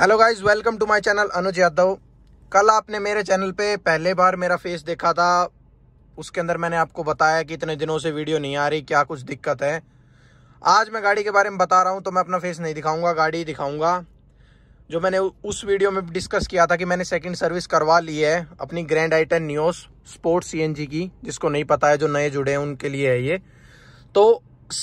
hello guys welcome to my channel Anuj Yadav कल आपने मेरे चैनल पे पहले बार मेरा फेस देखा था उसके अंदर मैंने आपको बताया कि इतने दिनों से वीडियो नहीं आ रही क्या कुछ दिक्कत है आज मैं गाड़ी के बारे में बता रहा हूँ तो मैं अपना फेस नहीं दिखाऊंगा गाड़ी दिखाऊंगा जो मैंने उस वीडियो में डिस्कस किया था कि मैंने सेकेंड सर्विस करवा ली है अपनी grand I ten Nios sports C की जिसको नहीं पता है जो नए जुड़े हैं उनके लिए है ये तो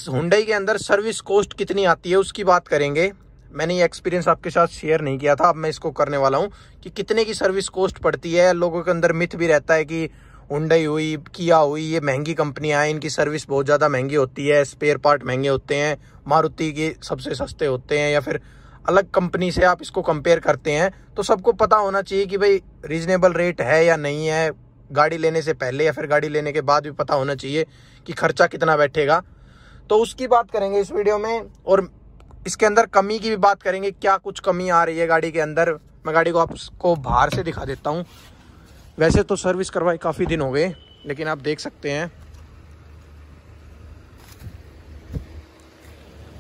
हुडई के अंदर सर्विस कॉस्ट कितनी आती है उसकी बात करेंगे मैंने ये एक्सपीरियंस आपके साथ शेयर नहीं किया था अब मैं इसको करने वाला हूँ कि कितने की सर्विस कॉस्ट पड़ती है लोगों के अंदर मिथ भी रहता है कि उंडई हुई किया हुई ये महंगी कंपनियाँ हैं इनकी सर्विस बहुत ज़्यादा महंगी होती है स्पेयर पार्ट महंगे होते हैं मारुति के सबसे सस्ते होते हैं या फिर अलग कंपनी से आप इसको कंपेयर करते हैं तो सबको पता होना चाहिए कि भाई रीजनेबल रेट है या नहीं है गाड़ी लेने से पहले या फिर गाड़ी लेने के बाद भी पता होना चाहिए कि खर्चा कितना बैठेगा तो उसकी बात करेंगे इस वीडियो में और इसके अंदर कमी की भी बात करेंगे क्या कुछ कमी आ रही है गाड़ी के अंदर मैं गाड़ी को आपको बाहर से दिखा देता हूँ वैसे तो सर्विस करवाए काफ़ी दिन हो गए लेकिन आप देख सकते हैं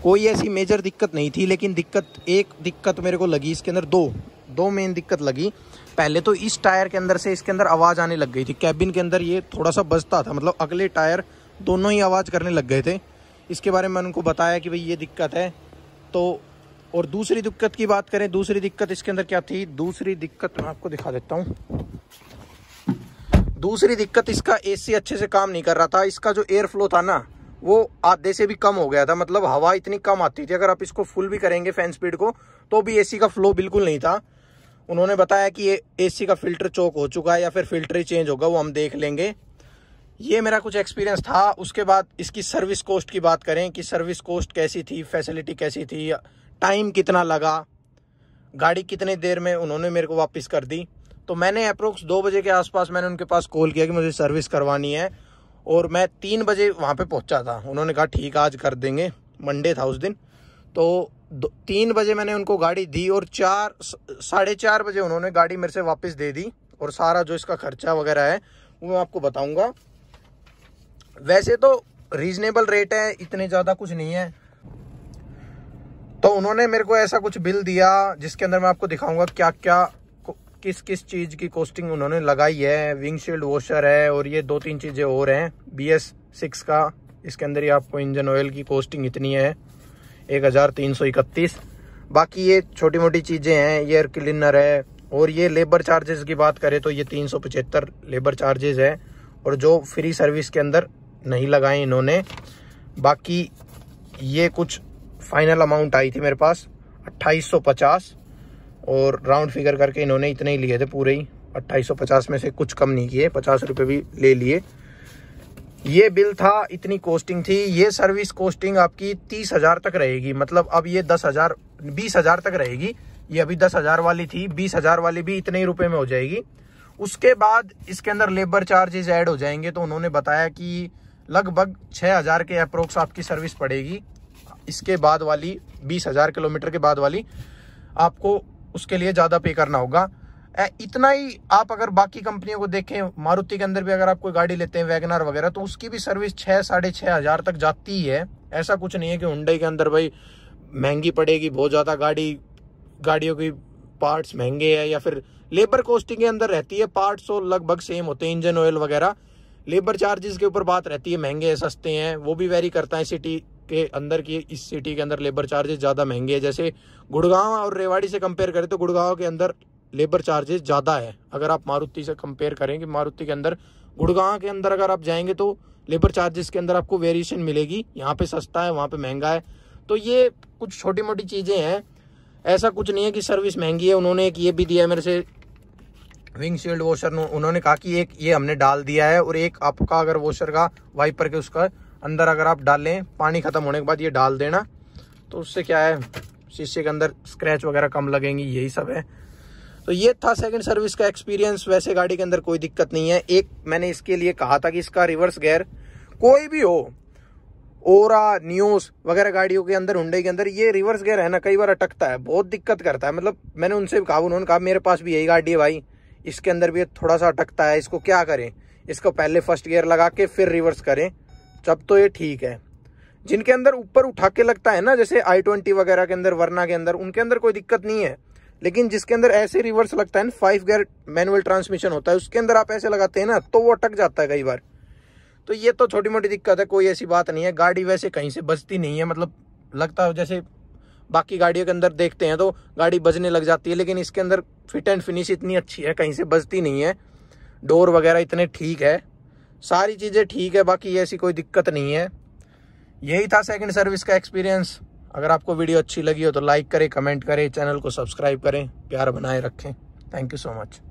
कोई ऐसी मेजर दिक्कत नहीं थी लेकिन दिक्कत एक दिक्कत मेरे को लगी इसके अंदर दो दो मेन दिक्कत लगी पहले तो इस टायर के अंदर से इसके अंदर आवाज़ आने लग गई थी कैबिन के अंदर ये थोड़ा सा बजता था मतलब अगले टायर दोनों ही आवाज़ करने लग गए थे इसके बारे में उनको बताया कि भाई ये दिक्कत है तो और दूसरी दिक्कत की बात करें दूसरी दिक्कत इसके अंदर क्या थी दूसरी दिक्कत मैं आपको दिखा देता हूँ दूसरी दिक्कत इसका एसी अच्छे से काम नहीं कर रहा था इसका जो एयर फ्लो था ना वो आधे से भी कम हो गया था मतलब हवा इतनी कम आती थी अगर आप इसको फुल भी करेंगे फैन स्पीड को तो भी एसी का फ्लो बिल्कुल नहीं था उन्होंने बताया कि ये एसी का फिल्टर चौक हो चुका है या फिर फिल्टर ही चेंज होगा वो हम देख लेंगे ये मेरा कुछ एक्सपीरियंस था उसके बाद इसकी सर्विस कॉस्ट की बात करें कि सर्विस कॉस्ट कैसी थी फैसिलिटी कैसी थी टाइम कितना लगा गाड़ी कितने देर में उन्होंने मेरे को वापस कर दी तो मैंने अप्रोक्स दो बजे के आसपास मैंने उनके पास कॉल किया कि मुझे सर्विस करवानी है और मैं तीन बजे वहाँ पर पहुँचा था उन्होंने कहा ठीक आज कर देंगे मंडे था उस दिन तो दो, तीन बजे मैंने उनको गाड़ी दी और चार साढ़े चार बजे उन्होंने गाड़ी मेरे से वापस दे दी और सारा जो इसका खर्चा वगैरह है वो मैं आपको बताऊँगा वैसे तो रीजनेबल रेट है इतने ज़्यादा कुछ नहीं है तो उन्होंने मेरे को ऐसा कुछ बिल दिया जिसके अंदर मैं आपको दिखाऊंगा क्या क्या किस किस चीज़ की कॉस्टिंग उन्होंने लगाई है विंगशील्ड वॉशर है और ये दो तीन चीज़ें और हैं बी एस सिक्स का इसके अंदर ही आपको इंजन ऑयल की कॉस्टिंग इतनी है एक हज़ार तीन सौ इकतीस बाकी ये छोटी मोटी चीज़ें हैं एयर क्लीनर है और ये लेबर चार्जेस की बात करें तो ये तीन सौ पचहत्तर लेबर चार्जेस है और जो फ्री सर्विस के अंदर नहीं लगाए इन्होंने बाकी ये कुछ फाइनल अमाउंट आई थी मेरे पास 2850 और राउंड फिगर करके इन्होंने इतने ही लिए थे पूरे ही 2850 में से कुछ कम नहीं किए पचास रुपये भी ले लिए ये बिल था इतनी कॉस्टिंग थी ये सर्विस कॉस्टिंग आपकी तीस हज़ार तक रहेगी मतलब अब ये दस हज़ार बीस हज़ार तक रहेगी ये अभी दस हज़ार वाली थी बीस हज़ार वाली भी इतने ही रुपए में हो जाएगी उसके बाद इसके अंदर लेबर चार्जेज ऐड हो जाएंगे तो उन्होंने बताया कि लगभग 6000 के अप्रोक्स आपकी सर्विस पड़ेगी इसके बाद वाली 20000 किलोमीटर के बाद वाली आपको उसके लिए ज़्यादा पे करना होगा इतना ही आप अगर बाकी कंपनियों को देखें मारुति के अंदर भी अगर आप कोई गाड़ी लेते हैं वैगनार वगैरह तो उसकी भी सर्विस छः साढ़े छः हज़ार तक जाती ही है ऐसा कुछ नहीं है कि हुंडई के अंदर भाई महंगी पड़ेगी बहुत ज़्यादा गाड़ी गाड़ियों की पार्ट्स महंगे हैं या फिर लेबर कॉस्टिंग के अंदर रहती है पार्ट्स और तो लगभग सेम होते हैं इंजन ऑयल वगैरह लेबर चार्जेस के ऊपर बात रहती है महंगे हैं सस्ते हैं वो भी वेरी करता है सिटी के अंदर की इस सिटी के अंदर लेबर चार्जेस ज़्यादा महंगे हैं जैसे गुड़गांव और रेवाड़ी से कंपेयर करें तो गुड़गांव के अंदर लेबर चार्जेस ज़्यादा है अगर आप मारुति से कंपेयर करें कि मारुति के अंदर गुड़गांव के अंदर अगर आप जाएंगे तो लेबर चार्जेस के अंदर आपको वेरिएशन मिलेगी यहाँ पे सस्ता है वहाँ पे महंगा है तो ये कुछ छोटी मोटी चीज़ें हैं ऐसा कुछ नहीं है कि सर्विस महंगी है उन्होंने एक ये भी दिया है मेरे से विंगशील्ड वॉशर उन्होंने कहा कि एक ये हमने डाल दिया है और एक आपका अगर वॉशर का वाइपर के उसका अंदर अगर आप डालें पानी ख़त्म होने के बाद ये डाल देना तो उससे क्या है शीशे के अंदर स्क्रैच वगैरह कम लगेंगी यही सब है तो ये था सेकंड सर्विस का एक्सपीरियंस वैसे गाड़ी के अंदर कोई दिक्कत नहीं है एक मैंने इसके लिए कहा था कि इसका रिवर्स गेयर कोई भी हो ओरा न्यूज वगैरह गाड़ियों के अंदर हुडे के अंदर ये रिवर्स गेयर है ना कई बार अटकता है बहुत दिक्कत करता है मतलब मैंने उनसे कहा उन्होंने कहा मेरे पास भी यही गाड़ी है भाई इसके अंदर भी थोड़ा सा अटकता है इसको क्या करें इसको पहले फर्स्ट गियर लगा के फिर रिवर्स करें तब तो ये ठीक है जिनके अंदर ऊपर उठा के लगता है ना जैसे आई ट्वेंटी वगैरह के अंदर वरना के अंदर उनके अंदर कोई दिक्कत नहीं है लेकिन जिसके अंदर ऐसे रिवर्स लगता है ना फाइव गियर मैनुअल ट्रांसमिशन होता है उसके अंदर आप ऐसे लगाते हैं ना तो वो अटक जाता है कई बार तो ये तो छोटी मोटी दिक्कत है कोई ऐसी बात नहीं है गाड़ी वैसे कहीं से बजती नहीं है मतलब लगता है जैसे बाकी गाड़ियों के अंदर देखते हैं तो गाड़ी बजने लग जाती है लेकिन इसके अंदर फिट एंड फिनिश इतनी अच्छी है कहीं से बजती नहीं है डोर वगैरह इतने ठीक है सारी चीज़ें ठीक है बाकी ऐसी कोई दिक्कत नहीं है यही था सेकंड सर्विस का एक्सपीरियंस अगर आपको वीडियो अच्छी लगी हो तो लाइक करें कमेंट करें चैनल को सब्सक्राइब करें प्यार बनाए रखें थैंक यू सो मच